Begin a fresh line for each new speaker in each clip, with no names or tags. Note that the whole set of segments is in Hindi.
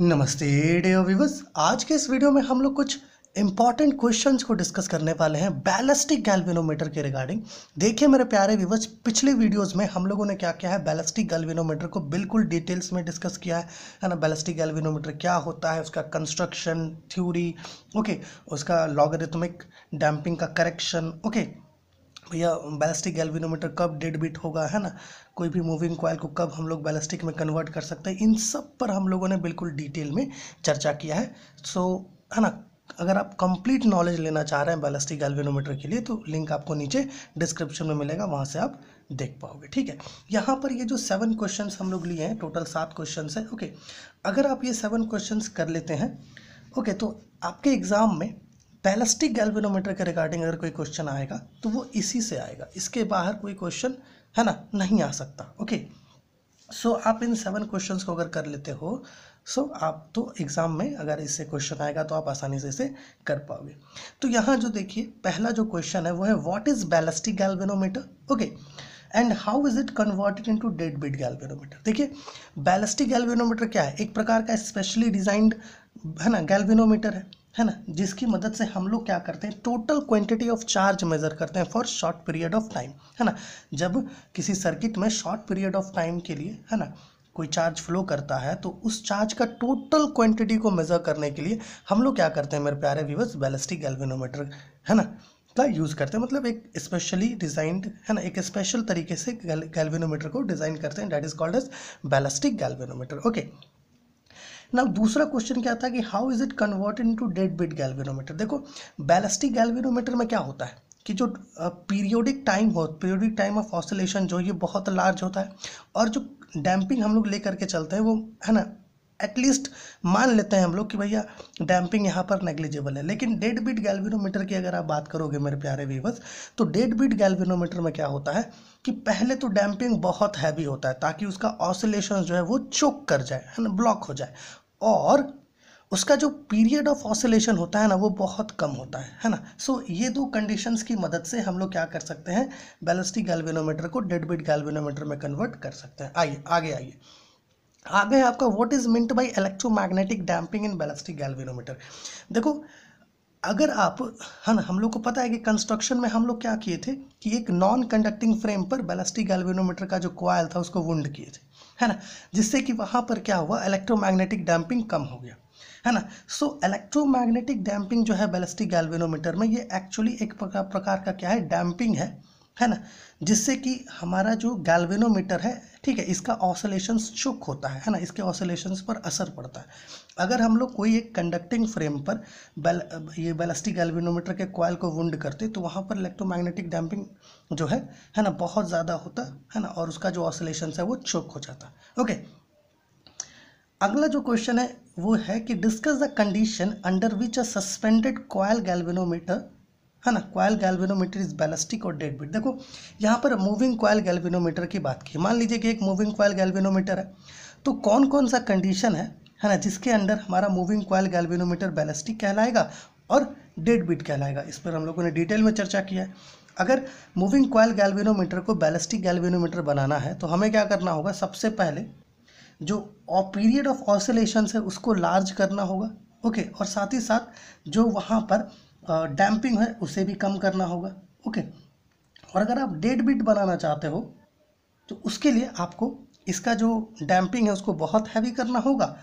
नमस्ते डे व्यूवर्स आज के इस वीडियो में हम लोग कुछ इंपॉर्टेंट क्वेश्चंस को डिस्कस करने वाले हैं बैलिस्टिक गैल्विनोमीटर के रिगार्डिंग देखिए मेरे प्यारे व्यूवर्स पिछले वीडियोस में हम लोगों ने क्या किया है बैलिस्टिक गैल्विनोमीटर को बिल्कुल डिटेल्स में डिस्कस किया है है ना बैलिस्टिक गैल्विनोमीटर क्या होता है उसका कंस्ट्रक्शन थ्यूरी ओके उसका लॉगरिथमिक डैम्पिंग का करेक्शन ओके भैया बैलिस्टिक गैल्विनोमीटर कब डेड बीट होगा है ना कोई भी मूविंग कॉयल को कब हम लोग बैलिस्टिक में कन्वर्ट कर सकते हैं इन सब पर हम लोगों ने बिल्कुल डिटेल में चर्चा किया है सो so, है ना अगर आप कंप्लीट नॉलेज लेना चाह रहे हैं बैलिस्टिक गैल्वेनोमीटर के लिए तो लिंक आपको नीचे डिस्क्रिप्शन में मिलेगा वहाँ से आप देख पाओगे ठीक है यहाँ पर ये जो सेवन क्वेश्चन हम लोग लिए हैं टोटल सात क्वेश्चन है ओके अगर आप ये सेवन क्वेश्चन कर लेते हैं ओके तो आपके एग्ज़ाम में बैलिस्टिक गैल्वेनोमीटर के रिगार्डिंग अगर कोई क्वेश्चन आएगा तो वो इसी से आएगा इसके बाहर कोई क्वेश्चन है ना नहीं आ सकता ओके सो so, आप इन सेवन क्वेश्चंस को अगर कर लेते हो सो so, आप तो एग्ज़ाम में अगर इससे क्वेश्चन आएगा तो आप आसानी से इसे कर पाओगे तो यहाँ जो देखिए पहला जो क्वेश्चन है वो है what is ballistic galvanometer okay and how is it converted into dead beat galvanometer देखिए बैलिस्टिक गैल्वेनोमीटर क्या है एक प्रकार का स्पेशली डिजाइंड है ना गैल्वेनोमीटर है है ना जिसकी मदद से हम लोग क्या करते हैं total quantity of charge measure करते हैं for short period of time है ना जब किसी सर्किट में शॉर्ट पीरियड ऑफ टाइम के लिए है ना कोई चार्ज फ्लो करता है तो उस चार्ज का टोटल क्वांटिटी को मेज़र करने के लिए हम लोग क्या करते हैं मेरे प्यारे व्यूवर्स बैलिस्टिक गैल्वेनोमीटर है ना का यूज़ करते हैं मतलब एक स्पेशली डिज़ाइंड है ना एक स्पेशल तरीके से गैल्वेनोमीटर को डिज़ाइन करते हैं that is called as ballistic galvanometer okay ना दूसरा क्वेश्चन क्या था कि how is it converted into dead beat galvanometer देखो बैलिस्टिक गैल्वेनोमीटर में क्या होता है कि जो पीरियोडिक टाइम हो पीरियोडिक टाइम ऑफ ऑसिलेशन जो ये बहुत लार्ज होता है और जो डैम्पिंग हम लोग ले करके चलते हैं वो है ना एटलीस्ट मान लेते हैं हम लोग कि भैया डैम्पिंग यहाँ पर नेग्लिजिबल है लेकिन डेड बीट गैल्वेनोमीटर की अगर आप बात करोगे मेरे प्यारे व्यूवर्स तो डेड बीट गैल्वेनोमीटर में क्या होता है कि पहले तो डैम्पिंग बहुत हैवी होता है ताकि उसका ऑसिलेशन जो है वो चोक कर जाए है ना ब्लॉक हो जाए और उसका जो पीरियड ऑफ ऑसिलेशन होता है ना वो बहुत कम होता है है ना सो so, ये दो कंडीशंस की मदद से हम लोग क्या कर सकते हैं बैलिस्टिक गैल्वेनोमीटर को डेडबिट गैल्वेनोमीटर में कन्वर्ट कर सकते हैं आइए आगे आइए आगे आपका what is meant by electromagnetic damping in ballistic galvanometer देखो अगर आप है हाँ ना हम लोग को पता है कि कंस्ट्रक्शन में हम लोग क्या किए थे कि एक नॉन कंडक्टिंग फ्रेम पर बैलास्टिक गैल्वेनोमीटर का जो क्वाइल था उसको वुंड किए थे है ना जिससे कि वहाँ पर क्या हुआ इलेक्ट्रोमैग्नेटिक डैम्पिंग कम हो गया है ना सो इलेक्ट्रोमैग्नेटिक डैम्पिंग जो है बैलिस्टिक गैल्वेनोमीटर में ये एक्चुअली एक प्रकार का क्या है डैम्पिंग है है ना जिससे कि हमारा जो गैल्वेनोमीटर है ठीक है इसका ऑसोलेशन चुक होता है है ना इसके ऑसोलेशन पर असर पड़ता है अगर हम लोग कोई एक कंडक्टिंग फ्रेम पर बैल ये बैलस्टिक गैल्वेनोमीटर के कॉयल को वुंड करते तो वहाँ पर इलेक्ट्रोमैग्नेटिक डैम्पिंग जो है है ना बहुत ज़्यादा होता है ना और उसका जो ऑसोलेशन है वो चुक हो जाता ओके अगला जो क्वेश्चन है वो है कि discuss the condition under which a suspended coil galvanometer है ना क्वाइल गैल्वेनोमीटर इज बैलिस्टिक और डेड बीट देखो यहाँ पर मूविंग क्वाइल गैल्वेनोमीटर की बात की मान लीजिए कि एक मूविंग क्वाइल गैल्वेनोमीटर है तो कौन कौन सा कंडीशन है है ना जिसके अंडर हमारा मूविंग क्वाइल गैल्वेनोमीटर बैलिस्टिक कहलाएगा और डेड बीट कहलाएगा इस पर हम लोगों ने डिटेल में चर्चा किया है अगर मूविंग क्वाइल गैल्वेनोमीटर को बैलिस्टिक गैल्वेनोमीटर बनाना है तो हमें क्या करना होगा सबसे पहले जो पीरियड ऑफ ऑसिलेशन है उसको लार्ज करना होगा ओके और साथ ही साथ जो वहाँ पर डैम्पिंग है उसे भी कम करना होगा ओके और अगर आप डेड बिट बनाना चाहते हो तो उसके लिए आपको इसका जो डैम्पिंग है उसको बहुत हैवी करना होगा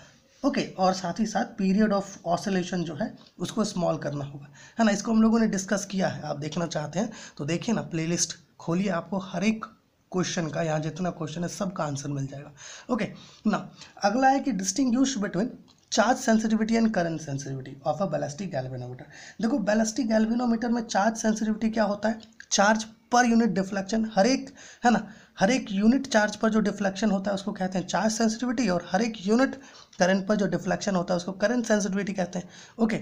ओके okay, और साथ ही साथ पीरियड ऑफ ऑसोलेशन जो है उसको स्मॉल करना होगा है ना इसको हम लोगों ने डिस्कस किया है आप देखना चाहते हैं तो देखिए ना प्लेलिस्ट खोलिए आपको हर एक क्वेश्चन का यहाँ जितना क्वेश्चन है सबका आंसर मिल जाएगा ओके okay, ना अगला है कि distinguish between charge sensitivity and current sensitivity of a ballistic galvanometer देखो बैलेस्टिक गैल्वेनोमीटर में चार्ज सेंसिटिविटी क्या होता है चार्ज पर यूनिट डिफ्लेक्शन हर एक है ना हर एक यूनिट चार्ज पर जो डिफ्लेक्शन होता है उसको कहते हैं चार्ज सेंसिटिविटी और हर एक यूनिट करंट पर जो डिफ्लेक्शन होता है उसको करंट सेंसिटिविटी कहते हैं ओके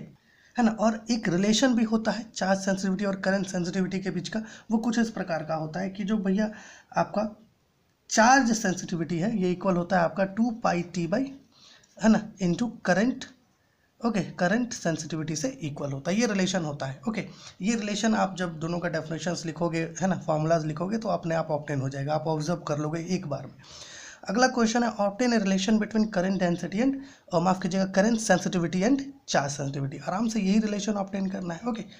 है ना और एक रिलेशन भी होता है चार्ज सेंसिटिविटी और करंट सेंसिटिविटी के बीच का वो कुछ इस प्रकार का होता है कि जो भैया आपका चार्ज सेंसिटिविटी है ये इक्वल होता है आपका टू पाई टी बाई है ना into current okay current sensitivity से इक्वल होता है ये रिलेशन होता है ओके okay, ये रिलेशन आप जब दोनों का डेफिनेशन लिखोगे है ना फॉर्मूलाज लिखोगे तो अपने आप ऑप्टेन हो जाएगा आप ऑब्जर्व कर लोगे एक बार में अगला क्वेश्चन है obtain a relation between current density and और माफ कीजिएगा current sensitivity and charge sensitivity आराम से यही रिलेशन ऑप्टेन करना है ओके okay.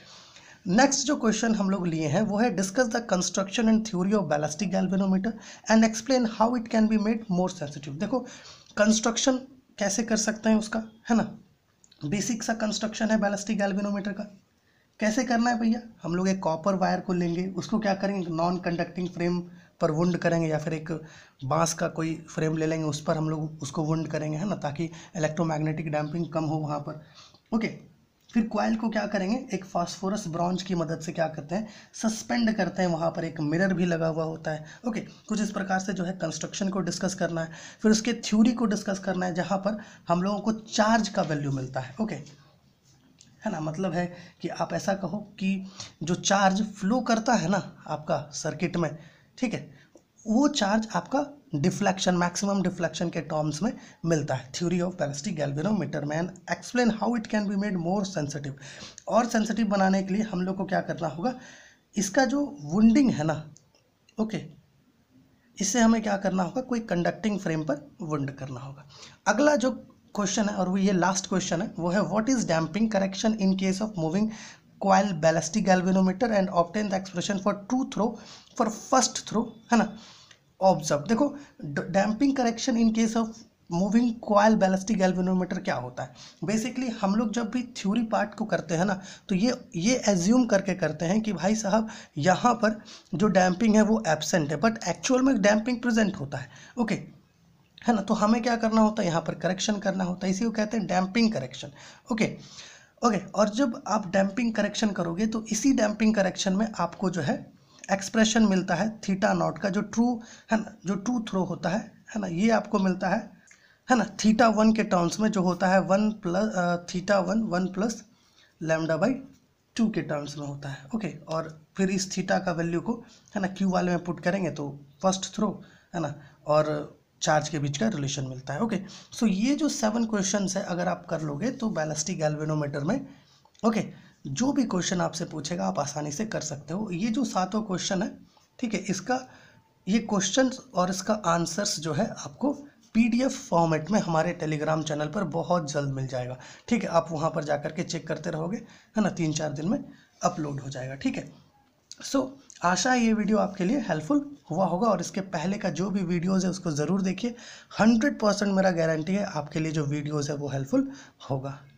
नेक्स्ट जो क्वेश्चन हम लोग लिए हैं वो है discuss the construction and theory of ballistic galvanometer and explain how it can be made more sensitive देखो कंस्ट्रक्शन कैसे कर सकते हैं उसका है ना बेसिक सा कंस्ट्रक्शन है बैलिस्टिक गैल्वेनोमीटर का कैसे करना है भैया हम लोग एक कॉपर वायर को लेंगे उसको क्या करेंगे नॉन कंडक्टिंग फ्रेम पर वुंड करेंगे या फिर एक बांस का कोई फ्रेम ले लेंगे उस पर हम लोग उसको वुंड करेंगे है ना ताकि इलेक्ट्रोमैग्नेटिक डैम्पिंग कम हो वहाँ पर ओके फिर क्वाइल को क्या करेंगे एक फास्फोरस ब्रॉन्ज की मदद से क्या करते हैं सस्पेंड करते हैं वहाँ पर एक मिरर भी लगा हुआ होता है ओके कुछ इस प्रकार से जो है कंस्ट्रक्शन को डिस्कस करना है फिर उसके थ्योरी को डिस्कस करना है जहाँ पर हम लोगों को चार्ज का वैल्यू मिलता है ओके है ना मतलब है कि आप ऐसा कहो कि जो चार्ज फ्लो करता है ना आपका सर्किट में ठीक है वो चार्ज आपका डिफ्लेक्शन मैक्सिमम डिफ्लेक्शन के टर्म्स में मिलता है theory of ballistic galvanometer man explain how it can be made more sensitive और सेंसिटिव बनाने के लिए हम लोग को क्या करना होगा इसका जो वुंडिंग है ना ओके okay, इससे हमें क्या करना होगा कोई कंडक्टिंग फ्रेम पर वुंड करना होगा अगला जो क्वेश्चन है और वो ये लास्ट क्वेश्चन है वो है what is damping correction in case of moving coil ballistic galvanometer and obtain the expression for true throw for first throw है ना ऑब्जर्व देखो damping correction in case of moving coil ballistic galvanometer क्या होता है बेसिकली हम लोग जब भी थ्योरी पार्ट को करते हैं ना तो ये ये एज्यूम करके करते हैं कि भाई साहब यहाँ पर जो डैम्पिंग है वो एबसेंट है बट एक्चुअल में डैम्पिंग प्रेजेंट होता है ओके okay. है ना तो हमें क्या करना होता है यहाँ पर करेक्शन करना होता है इसी को कहते हैं डैम्पिंग करेक्शन ओके ओके और जब आप डैम्पिंग करेक्शन करोगे तो इसी डैम्पिंग करेक्शन में आपको जो है एक्सप्रेशन मिलता है थीटा नॉट का जो ट्रू है ना जो ट्रू थ्रो होता है है ना ये आपको मिलता है है ना थीटा वन के टर्म्स में जो होता है one plus theta one one plus lambda by two के टर्म्स में होता है ओके और फिर इस थीटा का वैल्यू को है ना क्यू वाले में पुट करेंगे तो फर्स्ट थ्रो है ना और चार्ज के बीच का रिलेशन मिलता है ओके सो so ये जो सेवन क्वेश्चन है अगर आप कर लोगे तो बैलिस्टिक एल्वेनोमीटर में ओके जो भी क्वेश्चन आपसे पूछेगा आप आसानी से कर सकते हो ये जो सातों क्वेश्चन है ठीक है इसका ये क्वेश्चन और इसका आंसर्स जो है आपको पीडीएफ फॉर्मेट में हमारे टेलीग्राम चैनल पर बहुत जल्द मिल जाएगा ठीक है आप वहाँ पर जा के चेक करते रहोगे है ना तीन चार दिन में अपलोड हो जाएगा ठीक है सो so, आशा है ये वीडियो आपके लिए हेल्पफुल हुआ होगा और इसके पहले का जो भी वीडियोज़ है उसको ज़रूर देखिए हंड्रेड परसेंट मेरा गारंटी है आपके लिए जो वीडियोज़ है वो हेल्पफुल होगा